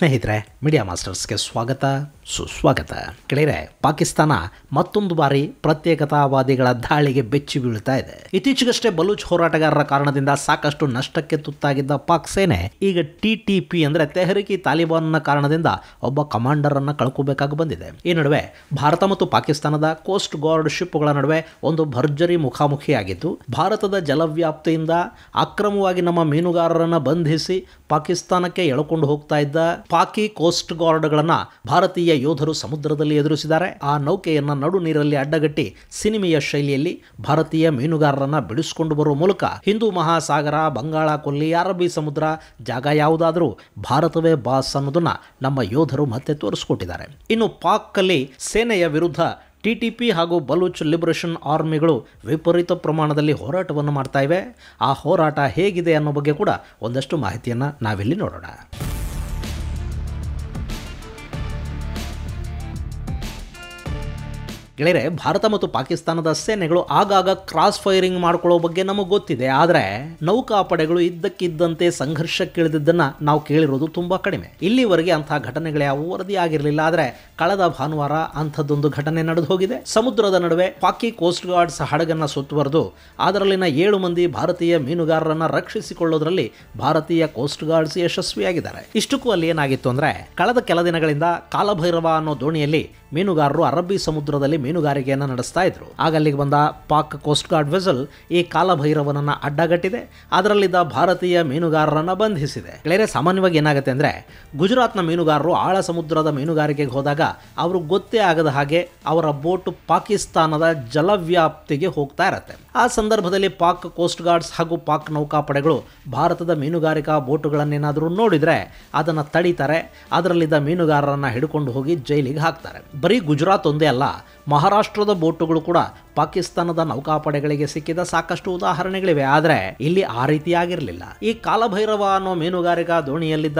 स्नेहित रहे ಮೀಡಿಯಾ ಮಾಸ್ಟರ್ಸ್ಗೆ ಸ್ವಾಗತ ಸುಸ್ವಾಗತ ಗೆಳೆಯರೆ ಪಾಕಿಸ್ತಾನ ಮತ್ತೊಂದು ಬಾರಿ ಪ್ರತ್ಯೇಕತಾವಾದಿಗಳ ದಾಳಿಗೆ ಬೆಚ್ಚಿ ಬೀಳ್ತಾ ಇದೆ ಇತ್ತೀಚೆಗಷ್ಟೇ ಬಲೂಚ್ ಹೋರಾಟಗಾರರ ಕಾರಣದಿಂದ ಸಾಕಷ್ಟು ನಷ್ಟಕ್ಕೆ ತುತ್ತಾಗಿದ್ದ ಪಾಕ್ ಸೇನೆ ಈಗ ಟಿ ಟಿ ಪಿ ಅಂದರೆ ತೆಹರಿಕಿ ತಾಲಿಬಾನ್ನ ಕಾರಣದಿಂದ ಒಬ್ಬ ಕಮಾಂಡರ್ ಅನ್ನ ಕಳ್ಕೋಬೇಕಾಗಿ ಬಂದಿದೆ ಈ ನಡುವೆ ಭಾರತ ಮತ್ತು ಪಾಕಿಸ್ತಾನದ ಕೋಸ್ಟ್ ಗಾರ್ಡ್ ಗಳ ನಡುವೆ ಒಂದು ಭರ್ಜರಿ ಮುಖಾಮುಖಿಯಾಗಿದ್ದು ಭಾರತದ ಜಲವ್ಯಾಪ್ತಿಯಿಂದ ಅಕ್ರಮವಾಗಿ ನಮ್ಮ ಮೀನುಗಾರರನ್ನ ಬಂಧಿಸಿ ಪಾಕಿಸ್ತಾನಕ್ಕೆ ಎಳ್ಕೊಂಡು ಹೋಗ್ತಾ ಇದ್ದ ಪಾಕಿ ಕೋಸ್ಟ್ ಗಾರ್ಡ್ಗಳನ್ನು ಭಾರತೀಯ ಯೋಧರು ಸಮುದ್ರದಲ್ಲಿ ಎದುರಿಸಿದ್ದಾರೆ ಆ ನೌಕೆಯನ್ನು ನಡು ನೀರಲ್ಲಿ ಅಡ್ಡಗಟ್ಟಿ ಸಿನಿಮೆಯ ಶೈಲಿಯಲ್ಲಿ ಭಾರತೀಯ ಮೀನುಗಾರರನ್ನ ಬಿಡಿಸಿಕೊಂಡು ಬರುವ ಮೂಲಕ ಹಿಂದೂ ಮಹಾಸಾಗರ ಬಂಗಾಳ ಕೊಲ್ಲಿ ಅರಬ್ಬಿ ಸಮುದ್ರ ಜಾಗ ಯಾವುದಾದರೂ ಭಾರತವೇ ಬಾಸ್ ಅನ್ನೋದನ್ನ ನಮ್ಮ ಯೋಧರು ಮತ್ತೆ ತೋರಿಸಿಕೊಟ್ಟಿದ್ದಾರೆ ಇನ್ನು ಪಾಕ್ಕಲ್ಲಿ ಸೇನೆಯ ವಿರುದ್ಧ ಟಿಟಿಪಿ ಹಾಗೂ ಬಲೂಚ್ ಲಿಬರೇಷನ್ ಆರ್ಮಿಗಳು ವಿಪರೀತ ಪ್ರಮಾಣದಲ್ಲಿ ಹೋರಾಟವನ್ನು ಮಾಡ್ತಾ ಇವೆ ಆ ಹೋರಾಟ ಹೇಗಿದೆ ಅನ್ನೋ ಬಗ್ಗೆ ಕೂಡ ಒಂದಷ್ಟು ಮಾಹಿತಿಯನ್ನು ನಾವಿಲ್ಲಿ ನೋಡೋಣ ಗೆಳೆಯರೆ ಭಾರತ ಮತ್ತು ಪಾಕಿಸ್ತಾನದ ಸೇನೆಗಳು ಆಗಾಗ ಕ್ರಾಸ್ ಫೈರಿಂಗ್ ಮಾಡ್ಕೊಳ್ಳೋ ಬಗ್ಗೆ ನಮಗೆ ಗೊತ್ತಿದೆ ಆದರೆ ನೌಕಾಪಡೆಗಳು ಇದ್ದಕ್ಕಿದ್ದಂತೆ ಸಂಘರ್ಷಕ್ಕಿಳಿದಿದ್ದನ್ನು ನಾವು ಕೇಳಿರೋದು ತುಂಬಾ ಕಡಿಮೆ ಇಲ್ಲಿವರೆಗೆ ಅಂತಹ ಘಟನೆಗಳ್ಯಾವು ಆಗಿರಲಿಲ್ಲ ಆದರೆ ಕಳೆದ ಭಾನುವಾರ ಅಂಥದ್ದೊಂದು ಘಟನೆ ನಡೆದು ಹೋಗಿದೆ ಸಮುದ್ರದ ನಡುವೆ ಪಾಕಿ ಕೋಸ್ಟ್ ಗಾರ್ಡ್ಸ್ ಹಡಗನ್ನ ಸುತ್ತುವರೆದು ಅದರಲ್ಲಿನ ಏಳು ಮಂದಿ ಭಾರತೀಯ ಮೀನುಗಾರರನ್ನ ರಕ್ಷಿಸಿಕೊಳ್ಳೋದ್ರಲ್ಲಿ ಭಾರತೀಯ ಕೋಸ್ಟ್ ಗಾರ್ಡ್ಸ್ ಯಶಸ್ವಿಯಾಗಿದ್ದಾರೆ ಇಷ್ಟಕ್ಕೂ ಅಲ್ಲಿ ಏನಾಗಿತ್ತು ಅಂದ್ರೆ ಕಳೆದ ಕೆಲ ದಿನಗಳಿಂದ ಕಾಲಭೈರವ ಅನ್ನೋ ದೋಣಿಯಲ್ಲಿ ಮೀನುಗಾರರು ಅರಬ್ಬಿ ಸಮುದ್ರದಲ್ಲಿ ಮೀನುಗಾರಿಕೆಯನ್ನು ನಡೆಸ್ತಾ ಇದ್ರು ಆಗ ಅಲ್ಲಿಗೆ ಬಂದ ಪಾಕ್ ಕೋಸ್ಟ್ ಗಾರ್ಡ್ ವೆಸಲ್ ಈ ಕಾಲಭೈರವನನ್ನ ಅಡ್ಡಗಟ್ಟಿದೆ ಅದರಲ್ಲಿದ್ದ ಭಾರತೀಯ ಮೀನುಗಾರರನ್ನ ಬಂಧಿಸಿದೆ ಗೆಳೆಯರೆ ಸಾಮಾನ್ಯವಾಗಿ ಏನಾಗುತ್ತೆ ಅಂದ್ರೆ ಗುಜರಾತ್ನ ಮೀನುಗಾರರು ಆಳ ಸಮುದ್ರದ ಮೀನುಗಾರಿಕೆಗೆ ಹೋದಾಗ ಅವರು ಗೊತ್ತೇ ಆಗದ ಹಾಗೆ ಅವರ ಬೋಟ್ ಪಾಕಿಸ್ತಾನದ ಜಲವ್ಯಾಪ್ತಿಗೆ ಹೋಗ್ತಾ ಇರತ್ತೆ ಆ ಸಂದರ್ಭದಲ್ಲಿ ಪಾಕ್ ಕೋಸ್ಟ್ ಗಾರ್ಡ್ಸ್ ಹಾಗೂ ಪಾಕ್ ನೌಕಾಪಡೆಗಳು ಭಾರತದ ಮೀನುಗಾರಿಕಾ ಬೋಟುಗಳನ್ನೇನಾದರೂ ನೋಡಿದರೆ ಅದನ್ನು ತಡೀತಾರೆ ಅದರಲ್ಲಿದ್ದ ಮೀನುಗಾರರನ್ನು ಹಿಡ್ಕೊಂಡು ಹೋಗಿ ಜೈಲಿಗೆ ಹಾಕ್ತಾರೆ ಬರೀ ಗುಜರಾತ್ ಒಂದೇ ಅಲ್ಲ ಮಹಾರಾಷ್ಟ್ರದ ಬೋಟುಗಳು ಕೂಡ ಪಾಕಿಸ್ತಾನದ ನೌಕಾಪಡೆಗಳಿಗೆ ಸಿಕ್ಕಿದ ಸಾಕಷ್ಟು ಉದಾಹರಣೆಗಳಿವೆ ಆದರೆ ಇಲ್ಲಿ ಆ ರೀತಿಯಾಗಿರಲಿಲ್ಲ ಈ ಕಾಲಭೈರವ ಅನ್ನೋ ಮೀನುಗಾರಿಕಾ ದೋಣಿಯಲ್ಲಿದ್ದ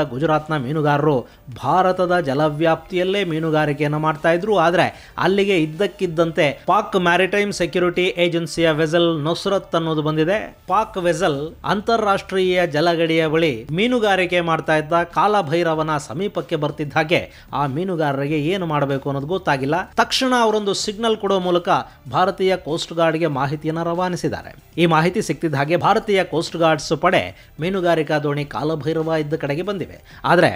ನ ಮೀನುಗಾರರು ಭಾರತದ ಜಲವ್ಯಾಪ್ತಿಯಲ್ಲೇ ಮೀನುಗಾರಿಕೆಯನ್ನು ಮಾಡ್ತಾ ಇದ್ರು ಆದರೆ ಅಲ್ಲಿಗೆ ಇದ್ದಕ್ಕಿದ್ದಂತೆ ಪಾಕ್ ಮ್ಯಾರಿಟೈಮ್ ಸೆಕ್ಯೂರಿಟಿ ಏಜೆನ್ಸಿಯ ವೆಸಲ್ ನುಸ್ರತ್ ಅನ್ನೋದು ಬಂದಿದೆ ಪಾಕ್ ವೆಸಲ್ ಅಂತಾರಾಷ್ಟ್ರೀಯ ಜಲಗಡಿಯ ಬಳಿ ಮೀನುಗಾರಿಕೆ ಮಾಡ್ತಾ ಇದ್ದ ಕಾಲಭೈರವನ ಸಮೀಪಕ್ಕೆ ಬರ್ತಿದ್ದ ಹಾಗೆ ಆ ಮೀನುಗಾರರಿಗೆ ಏನು ಮಾಡಬೇಕು ಅನ್ನೋದು ಗೊತ್ತಾಗಿಲ್ಲ ತಕ್ಷಣ ಅವರೊಂದು ಸಿಗ್ನಲ್ ಕೊಡುವ ಮೂಲಕ ಭಾರತೀಯ ಭಾರತೀಯ ಕೋಸ್ಟ್ ಗಾರ್ಡ್ಗೆ ಮಾಹಿತಿಯನ್ನು ರವಾನಿಸಿದ್ದಾರೆ ಈ ಮಾಹಿತಿ ಸಿಕ್ಕಿದ ಹಾಗೆ ಭಾರತೀಯ ಕೋಸ್ಟ್ ಗಾರ್ಡ್ಸ್ ಪಡೆ ಮೀನುಗಾರಿಕಾ ದೋಣಿ ಕಾಲಭೈರವ ಇದ್ದ ಕಡೆಗೆ ಬಂದಿವೆ ಆದರೆ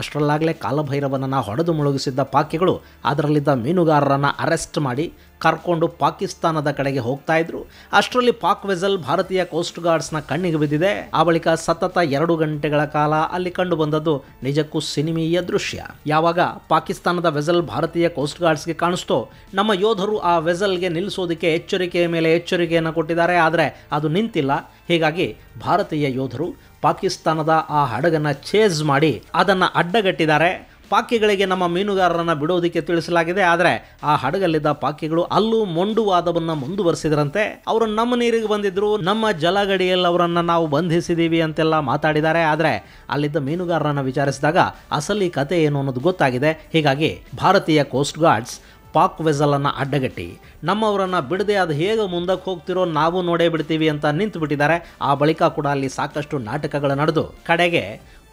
ಅಷ್ಟರಲ್ಲಾಗಲೇ ಕಾಲಭೈರವನನ್ನು ಹೊಡೆದು ಮುಳುಗಿಸಿದ್ದ ಪಾಕಿಗಳು ಅದರಲ್ಲಿದ್ದ ಮೀನುಗಾರರನ್ನು ಅರೆಸ್ಟ್ ಮಾಡಿ ಕರ್ಕೊಂಡು ಪಾಕಿಸ್ತಾನದ ಕಡೆಗೆ ಹೋಗ್ತಾ ಇದ್ರು ಅಷ್ಟರಲ್ಲಿ ಪಾಕ್ ವೆಸಲ್ ಭಾರತೀಯ ಕೋಸ್ಟ್ ಗಾರ್ಡ್ಸ್ನ ಕಣ್ಣಿಗೆ ಬಿದ್ದಿದೆ ಆ ಬಳಿಕ ಸತತ ಎರಡು ಗಂಟೆಗಳ ಕಾಲ ಅಲ್ಲಿ ಕಂಡು ಬಂದದ್ದು ನಿಜಕ್ಕೂ ಸಿನಿಮೀಯ ದೃಶ್ಯ ಯಾವಾಗ ಪಾಕಿಸ್ತಾನದ ವೆಸಲ್ ಭಾರತೀಯ ಕೋಸ್ಟ್ ಗಾರ್ಡ್ಸ್ಗೆ ಕಾಣಿಸ್ತೋ ನಮ್ಮ ಯೋಧರು ಆ ವೆಸಲ್ಗೆ ನಿಲ್ಲಿಸೋದಕ್ಕೆ ಎಚ್ಚರಿಕೆಯ ಮೇಲೆ ಎಚ್ಚರಿಕೆಯನ್ನು ಕೊಟ್ಟಿದ್ದಾರೆ ಆದರೆ ಅದು ನಿಂತಿಲ್ಲ ಹೀಗಾಗಿ ಭಾರತೀಯ ಯೋಧರು ಪಾಕಿಸ್ತಾನದ ಆ ಹಡಗನ್ನು ಚೇಸ್ ಮಾಡಿ ಅದನ್ನು ಅಡ್ಡಗಟ್ಟಿದ್ದಾರೆ ಪಾಕಿಗಳಿಗೆ ನಮ್ಮ ಮೀನುಗಾರರನ್ನು ಬಿಡೋದಕ್ಕೆ ತಿಳಿಸಲಾಗಿದೆ ಆದರೆ ಆ ಹಡಗಲ್ಲಿದ್ದ ಪಾಕಿಗಳು ಅಲ್ಲೂ ಮೊಂಡುವಾದವನ್ನು ಮುಂದುವರೆಸಿದ್ರಂತೆ ಅವರು ನಮ್ಮ ನೀರಿಗೆ ಬಂದಿದ್ರು ನಮ್ಮ ಜಲಗಡಿಯಲ್ಲಿ ಅವರನ್ನು ನಾವು ಬಂಧಿಸಿದ್ದೀವಿ ಅಂತೆಲ್ಲ ಮಾತಾಡಿದ್ದಾರೆ ಆದರೆ ಅಲ್ಲಿದ್ದ ಮೀನುಗಾರರನ್ನು ವಿಚಾರಿಸಿದಾಗ ಅಸಲಿ ಕತೆ ಏನು ಅನ್ನೋದು ಗೊತ್ತಾಗಿದೆ ಹೀಗಾಗಿ ಭಾರತೀಯ ಕೋಸ್ಟ್ ಗಾರ್ಡ್ಸ್ ಪಾಕ್ ವೆಸಲನ್ನು ಅಡ್ಡಗಟ್ಟಿ ನಮ್ಮವರನ್ನು ಬಿಡದೆ ಅದು ಹೇಗೆ ಮುಂದಕ್ಕೆ ಹೋಗ್ತಿರೋ ನಾವು ನೋಡೇ ಬಿಡ್ತೀವಿ ಅಂತ ನಿಂತು ಬಿಟ್ಟಿದ್ದಾರೆ ಆ ಬಳಿಕ ಕೂಡ ಅಲ್ಲಿ ಸಾಕಷ್ಟು ನಾಟಕಗಳು ನಡೆದು ಕಡೆಗೆ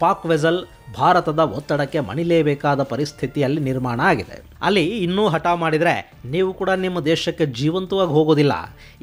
ಪಾಕ್ ವೆಸಲ್ ಭಾರತದ ಒತ್ತಡಕ್ಕೆ ಮಣಿಲೇಬೇಕಾದ ಪರಿಸ್ಥಿತಿಯಲ್ಲಿ ನಿರ್ಮಾಣ ಆಗಿದೆ ಅಲ್ಲಿ ಇನ್ನೂ ಹಠ ಮಾಡಿದರೆ ನೀವು ಕೂಡ ನಿಮ್ಮ ದೇಶಕ್ಕೆ ಜೀವಂತವಾಗಿ ಹೋಗೋದಿಲ್ಲ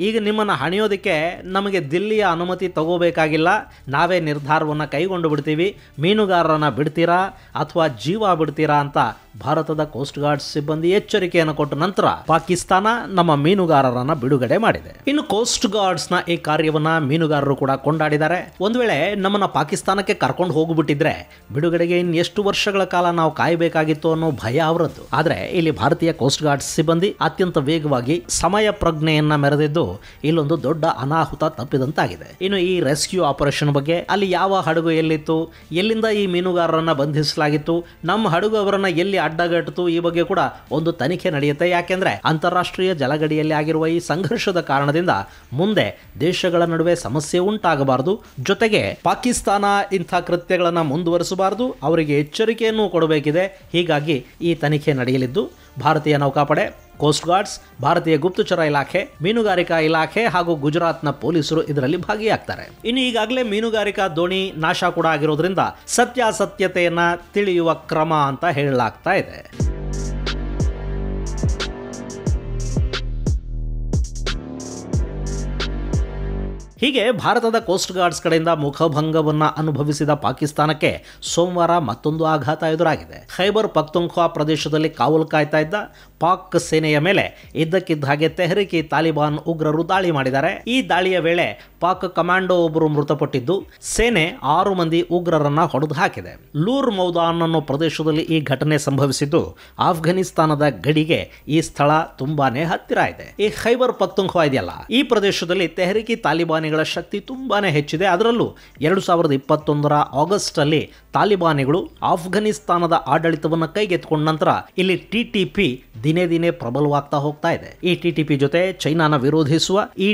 ಈಗ ನಿಮ್ಮನ್ನು ಹಣಿಯೋದಕ್ಕೆ ನಮಗೆ ದಿಲ್ಲಿಯ ಅನುಮತಿ ತಗೋಬೇಕಾಗಿಲ್ಲ ನಾವೇ ನಿರ್ಧಾರವನ್ನು ಕೈಗೊಂಡು ಬಿಡ್ತೀವಿ ಮೀನುಗಾರರನ್ನು ಬಿಡ್ತೀರಾ ಅಥವಾ ಜೀವ ಬಿಡ್ತೀರಾ ಅಂತ ಭಾರತದ ಕೋಸ್ಟ್ ಗಾರ್ಡ್ ಸಿಬ್ಬಂದಿ ಎಚ್ಚರಿಕೆಯನ್ನು ಕೊಟ್ಟ ನಂತರ ಪಾಕಿಸ್ತಾನ ನಮ್ಮ ಮೀನುಗಾರರನ್ನು ಬಿಡುಗಡೆ ಮಾಡಿದೆ ಇನ್ನು ಕೋಸ್ಟ್ ಗಾರ್ಡ್ಸ್ನ ಈ ಕಾರ್ಯವನ್ನು ಮೀನುಗಾರರು ಕೂಡ ಕೊಂಡಾಡಿದ್ದಾರೆ ಒಂದು ವೇಳೆ ನಮ್ಮನ್ನು ಪಾಕಿಸ್ತಾನಕ್ಕೆ ಕರ್ಕೊಂಡು ಹೋಗ್ಬಿಟ್ಟು ಬಿಟ್ಟಿದ್ರೆ ಬಿಡುಗಡೆಗೆ ಇನ್ ಎಷ್ಟು ವರ್ಷಗಳ ಕಾಲ ನಾವು ಕಾಯಬೇಕಾಗಿತ್ತು ಅನ್ನೋ ಭಯ ಅವರದ್ದು ಆದ್ರೆ ಇಲ್ಲಿ ಭಾರತೀಯ ಕೋಸ್ಟ್ ಗಾರ್ಡ್ ಸಿಬ್ಬಂದಿ ಅತ್ಯಂತ ವೇಗವಾಗಿ ಸಮಯ ಪ್ರಜ್ಞೆಯನ್ನ ಮೆರೆದಿದ್ದು ಇಲ್ಲೊಂದು ದೊಡ್ಡ ಅನಾಹುತ ತಪ್ಪಿದಂತಾಗಿದೆ ಇನ್ನು ಈ ರೆಸ್ಕ್ಯೂ ಆಪರೇಷನ್ ಬಗ್ಗೆ ಅಲ್ಲಿ ಯಾವ ಹಡಗು ಎಲ್ಲಿತ್ತು ಎಲ್ಲಿಂದ ಈ ಮೀನುಗಾರರನ್ನ ಬಂಧಿಸಲಾಗಿತ್ತು ನಮ್ಮ ಹಡಗು ಅವರನ್ನ ಎಲ್ಲಿ ಅಡ್ಡಗಟ್ಟಿತು ಈ ಬಗ್ಗೆ ಕೂಡ ಒಂದು ತನಿಖೆ ನಡೆಯುತ್ತೆ ಯಾಕೆಂದ್ರೆ ಅಂತಾರಾಷ್ಟ್ರೀಯ ಜಲಗಡಿಯಲ್ಲಿ ಆಗಿರುವ ಈ ಸಂಘರ್ಷದ ಕಾರಣದಿಂದ ಮುಂದೆ ದೇಶಗಳ ನಡುವೆ ಸಮಸ್ಯೆ ಉಂಟಾಗಬಾರದು ಜೊತೆಗೆ ಪಾಕಿಸ್ತಾನ ಇಂಥ ಕೃತ್ಯಗಳ ತನಿಖೆಗಳನ್ನು ಮುಂದುವರಿಸಬಾರದು ಅವರಿಗೆ ಎಚ್ಚರಿಕೆಯನ್ನು ಕೊಡಬೇಕಿದೆ ಹೀಗಾಗಿ ಈ ತನಿಖೆ ನಡೆಯಲಿದ್ದು ಭಾರತೀಯ ನೌಕಾಪಡೆ ಕೋಸ್ಟ್ ಗಾರ್ಡ್ಸ್ ಭಾರತೀಯ ಗುಪ್ತಚರ ಇಲಾಖೆ ಮೀನುಗಾರಿಕಾ ಇಲಾಖೆ ಹಾಗೂ ಗುಜರಾತ್ನ ಪೊಲೀಸರು ಇದರಲ್ಲಿ ಭಾಗಿಯಾಗ್ತಾರೆ ಇನ್ನು ಈಗಾಗಲೇ ಮೀನುಗಾರಿಕಾ ದೋಣಿ ನಾಶ ಕೂಡ ಆಗಿರೋದ್ರಿಂದ ಸತ್ಯಾಸತ್ಯತೆಯನ್ನು ತಿಳಿಯುವ ಕ್ರಮ ಅಂತ ಹೇಳಲಾಗ್ತಾ ಇದೆ ಹೀಗೆ ಭಾರತದ ಕೋಸ್ಟ್ ಗಾರ್ಡ್ಸ್ ಕಡೆಯಿಂದ ಮುಖಭಂಗವನ್ನು ಅನುಭವಿಸಿದ ಪಾಕಿಸ್ತಾನಕ್ಕೆ ಸೋಮವಾರ ಮತ್ತೊಂದು ಆಘಾತ ಎದುರಾಗಿದೆ ಖೈಬರ್ ಪಕ್ತುಂಖ್ವಾ ಪ್ರದೇಶದಲ್ಲಿ ಕಾವಲು ಕಾಯ್ತಾ ಇದ್ದ ಪಾಕ್ ಸೇನೆಯ ಮೇಲೆ ಇದ್ದಕ್ಕಿದ್ದ ಹಾಗೆ ತೆಹರಿಕಿ ತಾಲಿಬಾನ್ ಉಗ್ರರು ದಾಳಿ ಮಾಡಿದ್ದಾರೆ ಈ ದಾಳಿಯ ವೇಳೆ ಪಾಕ್ ಕಮಾಂಡೋ ಒಬ್ಬರು ಮೃತಪಟ್ಟಿದ್ದು ಸೇನೆ ಆರು ಮಂದಿ ಉಗ್ರರನ್ನ ಹೊಡೆದು ಹಾಕಿದೆ ಲೂರ್ ಮೌದಾನ್ ಅನ್ನೋ ಪ್ರದೇಶದಲ್ಲಿ ಈ ಘಟನೆ ಸಂಭವಿಸಿದ್ದು ಆಫ್ಘಾನಿಸ್ತಾನದ ಗಡಿಗೆ ಈ ಸ್ಥಳ ತುಂಬಾನೇ ಹತ್ತಿರ ಇದೆ ಈ ಖೈಬರ್ ಪಕ್ತುಂಖ್ವಾ ಇದೆಯಲ್ಲ ಈ ಪ್ರದೇಶದಲ್ಲಿ ತೆಹರಿಕಿ ತಾಲಿಬಾನ್ ತಾಲಿಬಾನಿಗಳ ಶಕ್ತಿ ತುಂಬಾ ಹೆಚ್ಚಿದೆ ಅದರಲ್ಲೂ ಎರಡು ಸಾವಿರದ ಇಪ್ಪತ್ತೊಂದರ ಆಗಸ್ಟಲ್ಲಿ ತಾಲಿಬಾನಿಗಳು ಆಫ್ಘಾನಿಸ್ತಾನದ ಆಡಳಿತವನ್ನು ಕೈಗೆತ್ತಿಕೊಂಡ ನಂತರ ಇಲ್ಲಿ ಟಿಟಿಪಿ ದಿನೇ ದಿನೇ ಪ್ರಬಲವಾಗ್ತಾ ಹೋಗ್ತಾ ಇದೆ ಈ ಟಿಟಿಪಿ ಜೊತೆ ಚೈನಾನ ವಿರೋಧಿಸುವ ಇ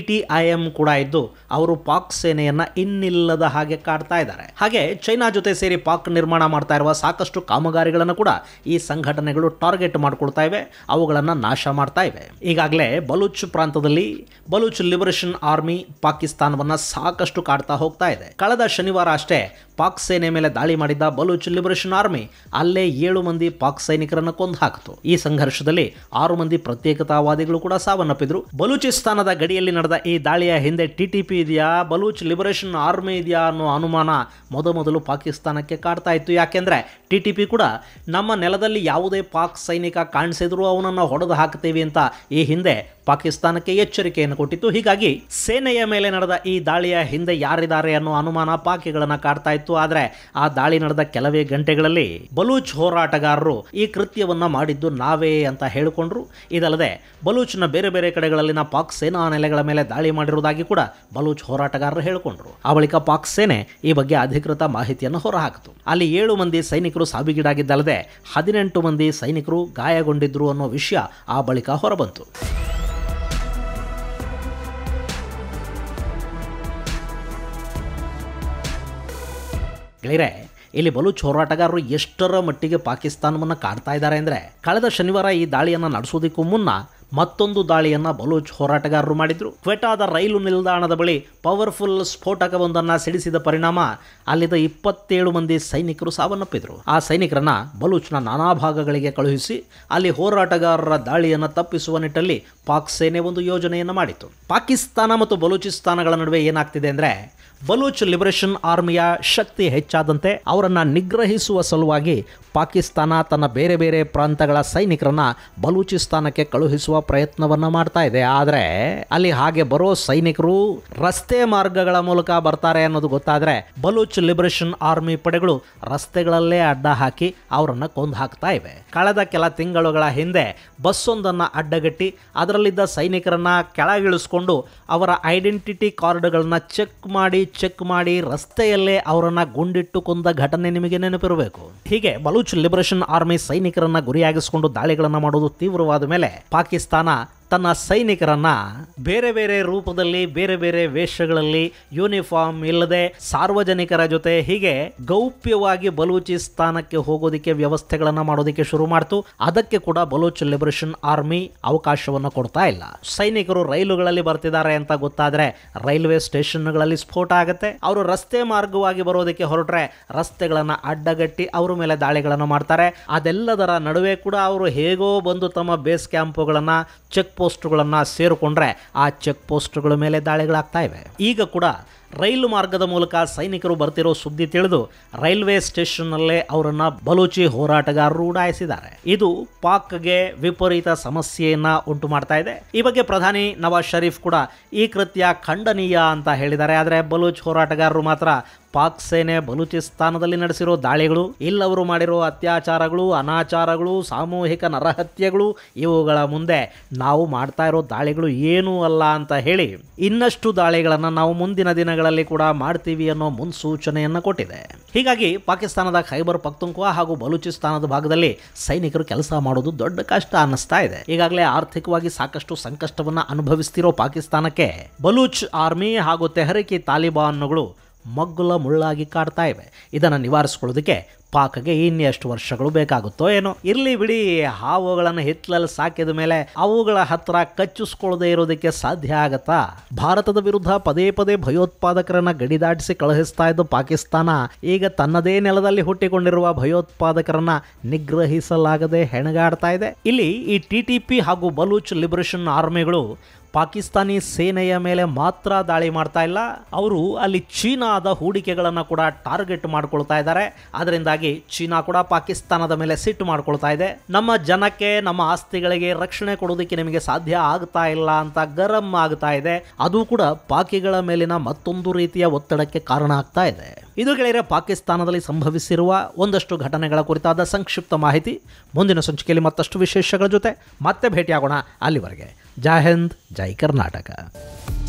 ಕೂಡ ಇದ್ದು ಅವರು ಪಾಕ್ ಸೇನೆಯನ್ನ ಇನ್ನಿಲ್ಲದ ಹಾಗೆ ಕಾಡ್ತಾ ಇದ್ದಾರೆ ಹಾಗೆ ಚೈನಾ ಜೊತೆ ಸೇರಿ ಪಾಕ್ ನಿರ್ಮಾಣ ಮಾಡ್ತಾ ಇರುವ ಸಾಕಷ್ಟು ಕಾಮಗಾರಿಗಳನ್ನು ಕೂಡ ಈ ಸಂಘಟನೆಗಳು ಟಾರ್ಗೆಟ್ ಮಾಡ್ಕೊಳ್ತಾ ಇವೆ ಅವುಗಳನ್ನ ನಾಶ ಮಾಡ್ತಾ ಇವೆ ಈಗಾಗಲೇ ಬಲೂಚ್ ಪ್ರಾಂತದಲ್ಲಿ ಬಲೂಚ್ ಲಿಬರೇಷನ್ ಆರ್ಮಿ ಪಾಕಿಸ್ತಾನ ಪಾಕಿಸ್ತಾನವನ್ನ ಸಾಕಷ್ಟು ಕಾಡ್ತಾ ಹೋಗ್ತಾ ಇದೆ ಕಳೆದ ಶನಿವಾರ ಅಷ್ಟೇ ಪಾಕ್ ಸೇನೆ ಮೇಲೆ ದಾಳಿ ಮಾಡಿದ್ದ ಬಲೂಚ್ ಲಿಬರೇಷನ್ ಆರ್ಮಿ ಅಲ್ಲೇ ಏಳು ಮಂದಿ ಪಾಕ್ ಸೈನಿಕರನ್ನು ಕೊಂದು ಹಾಕಿತು ಈ ಸಂಘರ್ಷದಲ್ಲಿ ಆರು ಮಂದಿ ಪ್ರತ್ಯೇಕತಾವಾದಿಗಳು ಕೂಡ ಸಾವನ್ನಪ್ಪಿದ್ರು ಬಲೂಚಿಸ್ತಾನದ ಗಡಿಯಲ್ಲಿ ನಡೆದ ಈ ದಾಳಿಯ ಹಿಂದೆ ಟಿಟಿಪಿ ಇದೆಯಾ ಬಲೂಚ್ ಲಿಬರೇಷನ್ ಆರ್ಮಿ ಇದೆಯಾ ಅನ್ನೋ ಅನುಮಾನ ಮೊದಮೊದಲು ಪಾಕಿಸ್ತಾನಕ್ಕೆ ಕಾಡ್ತಾ ಇತ್ತು ಯಾಕೆಂದ್ರೆ ಟಿಟಿಪಿ ಕೂಡ ನಮ್ಮ ನೆಲದಲ್ಲಿ ಯಾವುದೇ ಪಾಕ್ ಸೈನಿಕ ಕಾಣಿಸಿದ್ರು ಅವನನ್ನು ಹೊಡೆದು ಹಾಕ್ತೇವೆ ಅಂತ ಈ ಹಿಂದೆ ಪಾಕಿಸ್ತಾನಕ್ಕೆ ಎಚ್ಚರಿಕೆಯನ್ನು ಕೊಟ್ಟಿತ್ತು ಹೀಗಾಗಿ ಸೇನೆಯ ಮೇಲೆ ನಡೆದ ಈ ದಾಳಿಯ ಹಿಂದೆ ಯಾರಿದ್ದಾರೆ ಅನ್ನೋ ಅನುಮಾನ ಪಾಕಿಗಳನ್ನ ಕಾಡ್ತಾ ಇತ್ತು ಆದರೆ ಆ ದಾಳಿ ನಡೆದ ಕೆಲವೇ ಗಂಟೆಗಳಲ್ಲಿ ಬಲೂಚ್ ಹೋರಾಟಗಾರರು ಈ ಕೃತ್ಯವನ್ನ ಮಾಡಿದ್ದು ನಾವೇ ಅಂತ ಹೇಳಿಕೊಂಡ್ರು ಇದಲ್ಲದೆ ಬಲೂಚ್ನ ಬೇರೆ ಬೇರೆ ಕಡೆಗಳಲ್ಲಿನ ಪಾಕ್ ಸೇನಾ ನೆಲೆಗಳ ಮೇಲೆ ದಾಳಿ ಮಾಡಿರುವುದಾಗಿ ಕೂಡ ಬಲೂಚ್ ಹೋರಾಟಗಾರರು ಹೇಳಿಕೊಂಡ್ರು ಆ ಬಳಿಕ ಪಾಕ್ ಸೇನೆ ಈ ಬಗ್ಗೆ ಅಧಿಕೃತ ಮಾಹಿತಿಯನ್ನು ಹೊರಹಾಕಿತು ಅಲ್ಲಿ ಏಳು ಮಂದಿ ಸೈನಿಕರು ಸಾವಿಗೀಡಾಗಿದ್ದಲ್ಲದೆ ಹದಿನೆಂಟು ಮಂದಿ ಸೈನಿಕರು ಗಾಯಗೊಂಡಿದ್ರು ಅನ್ನೋ ವಿಷಯ ಆ ಬಳಿಕ ಹೊರಬಂತು ಗೆಳೆಯರೆ ಇಲ್ಲಿ ಬಲೂಚ್ ಹೋರಾಟಗಾರರು ಎಷ್ಟರ ಮಟ್ಟಿಗೆ ಪಾಕಿಸ್ತಾನವನ್ನು ಕಾಡ್ತಾ ಇದ್ದಾರೆ ಅಂದರೆ ಕಳೆದ ಶನಿವಾರ ಈ ದಾಳಿಯನ್ನು ನಡೆಸೋದಕ್ಕೂ ಮುನ್ನ ಮತ್ತೊಂದು ದಾಳಿಯನ್ನು ಬಲೂಚ್ ಹೋರಾಟಗಾರರು ಮಾಡಿದರು ಕ್ವೆಟಾದ ರೈಲು ನಿಲ್ದಾಣದ ಬಳಿ ಪವರ್ಫುಲ್ ಸ್ಫೋಟಕವೊಂದನ್ನು ಸಿಡಿಸಿದ ಪರಿಣಾಮ ಅಲ್ಲಿದ್ದ ಇಪ್ಪತ್ತೇಳು ಮಂದಿ ಸೈನಿಕರು ಸಾವನ್ನಪ್ಪಿದರು ಆ ಸೈನಿಕರನ್ನ ಬಲೂಚ್ನ ನಾನಾ ಭಾಗಗಳಿಗೆ ಕಳುಹಿಸಿ ಅಲ್ಲಿ ಹೋರಾಟಗಾರರ ದಾಳಿಯನ್ನು ತಪ್ಪಿಸುವ ನಿಟ್ಟಲ್ಲಿ ಪಾಕ್ ಸೇನೆ ಒಂದು ಯೋಜನೆಯನ್ನು ಮಾಡಿತು ಪಾಕಿಸ್ತಾನ ಮತ್ತು ಬಲೂಚಿಸ್ತಾನಗಳ ನಡುವೆ ಏನಾಗ್ತಿದೆ ಅಂದರೆ ಬಲೂಚ್ ಲಿಬರೇಷನ್ ಆರ್ಮಿಯ ಶಕ್ತಿ ಹೆಚ್ಚಾದಂತೆ ಅವರನ್ನು ನಿಗ್ರಹಿಸುವ ಸಲುವಾಗಿ ಪಾಕಿಸ್ತಾನ ತನ್ನ ಬೇರೆ ಬೇರೆ ಪ್ರಾಂತಗಳ ಸೈನಿಕರನ್ನ ಬಲೂಚಿಸ್ತಾನಕ್ಕೆ ಕಳುಹಿಸುವ ಪ್ರಯತ್ನವನ್ನು ಮಾಡ್ತಾ ಇದೆ ಆದರೆ ಅಲ್ಲಿ ಹಾಗೆ ಬರೋ ಸೈನಿಕರು ರಸ್ತೆ ಮಾರ್ಗಗಳ ಮೂಲಕ ಬರ್ತಾರೆ ಅನ್ನೋದು ಗೊತ್ತಾದರೆ ಬಲೂಚ್ ಲಿಬರೇಷನ್ ಆರ್ಮಿ ಪಡೆಗಳು ರಸ್ತೆಗಳಲ್ಲೇ ಅಡ್ಡ ಹಾಕಿ ಅವರನ್ನು ಕೊಂದು ಹಾಕ್ತಾ ಇವೆ ಕಳೆದ ಕೆಲ ತಿಂಗಳುಗಳ ಹಿಂದೆ ಬಸ್ಸೊಂದನ್ನು ಅಡ್ಡಗಟ್ಟಿ ಅದರಲ್ಲಿದ್ದ ಸೈನಿಕರನ್ನ ಕೆಳಗಿಳಿಸ್ಕೊಂಡು ಅವರ ಐಡೆಂಟಿಟಿ ಕಾರ್ಡ್ಗಳನ್ನ ಚೆಕ್ ಮಾಡಿ ಚೆಕ್ ಮಾಡಿ ರಸ್ತೆಯಲ್ಲೇ ಅವರನ್ನು ಗುಂಡಿಟ್ಟು ಕೊಂದ ಘಟನೆ ನಿಮಗೆ ನೆನಪಿರಬೇಕು ಹೀಗೆ ಬಲೂಚ್ ಲಿಬರೇಷನ್ ಆರ್ಮಿ ಸೈನಿಕರನ್ನ ಗುರಿಯಾಗಿಸಿಕೊಂಡು ದಾಳಿಗಳನ್ನು ಮಾಡೋದು ತೀವ್ರವಾದ ಮೇಲೆ ಪಾಕಿಸ್ತಾನ ತನ್ನ ಸೈನಿಕರನ್ನ ಬೇರೆ ಬೇರೆ ರೂಪದಲ್ಲಿ ಬೇರೆ ಬೇರೆ ವೇಷಗಳಲ್ಲಿ ಯೂನಿಫಾರ್ಮ್ ಇಲ್ಲದೆ ಸಾರ್ವಜನಿಕರ ಜೊತೆ ಹೀಗೆ ಗೌಪ್ಯವಾಗಿ ಬಲೂಚಿಸ್ತಾನಕ್ಕೆ ಹೋಗೋದಕ್ಕೆ ವ್ಯವಸ್ಥೆಗಳನ್ನು ಮಾಡೋದಕ್ಕೆ ಶುರು ಮಾಡ್ತು ಅದಕ್ಕೆ ಕೂಡ ಬಲೂಚ್ ಲಿಬರೇಷನ್ ಆರ್ಮಿ ಅವಕಾಶವನ್ನು ಕೊಡ್ತಾ ಇಲ್ಲ ಸೈನಿಕರು ರೈಲುಗಳಲ್ಲಿ ಬರ್ತಿದ್ದಾರೆ ಅಂತ ಗೊತ್ತಾದ್ರೆ ರೈಲ್ವೆ ಸ್ಟೇಷನ್ಗಳಲ್ಲಿ ಸ್ಫೋಟ ಆಗುತ್ತೆ ಅವರು ರಸ್ತೆ ಮಾರ್ಗವಾಗಿ ಬರೋದಕ್ಕೆ ಹೊರಟ್ರೆ ರಸ್ತೆಗಳನ್ನು ಅಡ್ಡಗಟ್ಟಿ ಅವರ ಮೇಲೆ ದಾಳಿಗಳನ್ನು ಮಾಡ್ತಾರೆ ಅದೆಲ್ಲದರ ನಡುವೆ ಕೂಡ ಅವರು ಹೇಗೋ ಬಂದು ತಮ್ಮ ಬೇಸ್ ಕ್ಯಾಂಪುಗಳನ್ನು ಚೆಕ್ ಪೋಸ್ಟ್ಗಳನ್ನು ಸೇರಿಕೊಂಡ್ರೆ ಆ ಚೆಕ್ ಪೋಸ್ಟ್ಗಳ ಮೇಲೆ ದಾಳಿಗಳಾಗ್ತಾ ಇವೆ ಈಗ ಕೂಡ ರೈಲು ಮಾರ್ಗದ ಮೂಲಕ ಸೈನಿಕರು ಬರ್ತಿರೋ ಸುದ್ದಿ ತಿಳಿದು ರೈಲ್ವೆ ಸ್ಟೇಷನ್ನಲ್ಲೇ ಅವರನ್ನು ಬಲೂಚಿ ಹೋರಾಟಗಾರರು ಉಡಾಯಿಸಿದ್ದಾರೆ ಇದು ಪಾಕ್ಗೆ ವಿಪರೀತ ಸಮಸ್ಯೆಯನ್ನ ಉಂಟು ಮಾಡ್ತಾ ಇದೆ ಈ ಬಗ್ಗೆ ಪ್ರಧಾನಿ ನವಾಜ್ ಷರೀಫ್ ಕೂಡ ಈ ಕೃತ್ಯ ಖಂಡನೀಯ ಅಂತ ಹೇಳಿದ್ದಾರೆ ಆದರೆ ಬಲೂಚ್ ಹೋರಾಟಗಾರರು ಮಾತ್ರ ಪಾಕ್ ಸೇನೆ ಬಲೂಚಿಸ್ತಾನದಲ್ಲಿ ನಡೆಸಿರೋ ದಾಳಿಗಳು ಇಲ್ಲವರು ಮಾಡಿರೋ ಅತ್ಯಾಚಾರಗಳು ಅನಾಚಾರಗಳು ಸಾಮೂಹಿಕ ನರಹತ್ಯೆಗಳು ಇವುಗಳ ಮುಂದೆ ನಾವು ಮಾಡ್ತಾ ಇರೋ ದಾಳಿಗಳು ಏನೂ ಅಲ್ಲ ಅಂತ ಹೇಳಿ ಇನ್ನಷ್ಟು ದಾಳಿಗಳನ್ನು ನಾವು ಮುಂದಿನ ದಿನ ಗಳಲ್ಲಿ ಕೂಡ ಮಾಡ್ತೀವಿ ಅನ್ನೋ ಮುನ್ಸೂಚನೆಯನ್ನು ಕೊಟ್ಟಿದೆ ಹೀಗಾಗಿ ಪಾಕಿಸ್ತಾನದ ಖೈಬರ್ ಪಕ್ತುಂಕ್ವಾ ಹಾಗೂ ಬಲೂಚಿಸ್ತಾನದ ಭಾಗದಲ್ಲಿ ಸೈನಿಕರು ಕೆಲಸ ಮಾಡೋದು ದೊಡ್ಡ ಕಷ್ಟ ಅನ್ನಿಸ್ತಾ ಇದೆ ಈಗಾಗಲೇ ಆರ್ಥಿಕವಾಗಿ ಸಾಕಷ್ಟು ಸಂಕಷ್ಟವನ್ನು ಅನುಭವಿಸ್ತಿರೋ ಪಾಕಿಸ್ತಾನಕ್ಕೆ ಬಲೂಚ್ ಆರ್ಮಿ ಹಾಗೂ ತೆಹರಿಕಿ ತಾಲಿಬಾನ್ಗಳು ಮಗ್ಗುಲ ಮುಳ್ಳಾಗಿ ಕಾಡ್ತಾ ಇವೆ ಇದನ್ನು ನಿವಾರಿಸಿಕೊಳ್ಳೋದಕ್ಕೆ ಪಾಕಗೆ ಎಷ್ಟು ವರ್ಷಗಳು ಬೇಕಾಗುತ್ತೋ ಏನೋ ಇರ್ಲಿ ಬಿಡಿ ಹಾವುಗಳನ್ನು ಹಿತ್ತಲಲ್ಲಿ ಸಾಕಿದ ಮೇಲೆ ಅವುಗಳ ಹತ್ರ ಕಚ್ಚಿಸ್ಕೊಳ್ಳದೆ ಇರೋದಕ್ಕೆ ಸಾಧ್ಯ ಆಗತ್ತಾ ಭಾರತದ ವಿರುದ್ಧ ಪದೇ ಪದೇ ಭಯೋತ್ಪಾದಕರನ್ನ ಗಡಿದಾಟಿಸಿ ಕಳುಹಿಸ್ತಾ ಇದ್ದ ಪಾಕಿಸ್ತಾನ ಈಗ ತನ್ನದೇ ನೆಲದಲ್ಲಿ ಹುಟ್ಟಿಕೊಂಡಿರುವ ಭಯೋತ್ಪಾದಕರನ್ನ ನಿಗ್ರಹಿಸಲಾಗದೆ ಹೆಣಗಾಡ್ತಾ ಇದೆ ಇಲ್ಲಿ ಈ ಟಿಟಿಪಿ ಹಾಗೂ ಬಲೂಚ್ ಲಿಬರೇಷನ್ ಆರ್ಮಿಗಳು ಪಾಕಿಸ್ತಾನಿ ಸೇನೆಯ ಮೇಲೆ ಮಾತ್ರ ದಾಳಿ ಮಾಡ್ತಾ ಇಲ್ಲ ಅವರು ಅಲ್ಲಿ ಚೀನಾದ ಹೂಡಿಕೆಗಳನ್ನು ಕೂಡ ಟಾರ್ಗೆಟ್ ಮಾಡ್ಕೊಳ್ತಾ ಇದ್ದಾರೆ ಅದರಿಂದಾಗಿ ಚೀನಾ ಕೂಡ ಪಾಕಿಸ್ತಾನದ ಮೇಲೆ ಸಿಟ್ಟು ಮಾಡ್ಕೊಳ್ತಾ ಇದೆ ನಮ್ಮ ಜನಕ್ಕೆ ನಮ್ಮ ಆಸ್ತಿಗಳಿಗೆ ರಕ್ಷಣೆ ಕೊಡೋದಕ್ಕೆ ನಿಮಗೆ ಸಾಧ್ಯ ಆಗ್ತಾ ಇಲ್ಲ ಅಂತ ಗರಂ ಆಗ್ತಾ ಇದೆ ಅದು ಕೂಡ ಪಾಕಿಗಳ ಮೇಲಿನ ಮತ್ತೊಂದು ರೀತಿಯ ಒತ್ತಡಕ್ಕೆ ಕಾರಣ ಆಗ್ತಾ ಇದೆ ಇದು ಗೆಳೆಯರ ಪಾಕಿಸ್ತಾನದಲ್ಲಿ ಸಂಭವಿಸಿರುವ ಒಂದಷ್ಟು ಘಟನೆಗಳ ಕುರಿತಾದ ಸಂಕ್ಷಿಪ್ತ ಮಾಹಿತಿ ಮುಂದಿನ ಸಂಚಿಕೆಯಲ್ಲಿ ಮತ್ತಷ್ಟು ವಿಶೇಷಗಳ ಜೊತೆ ಮತ್ತೆ ಭೇಟಿಯಾಗೋಣ ಅಲ್ಲಿವರೆಗೆ ಜೈ ಹಿಂದ್ ಜೈ ಕರ್ನಾಟಕ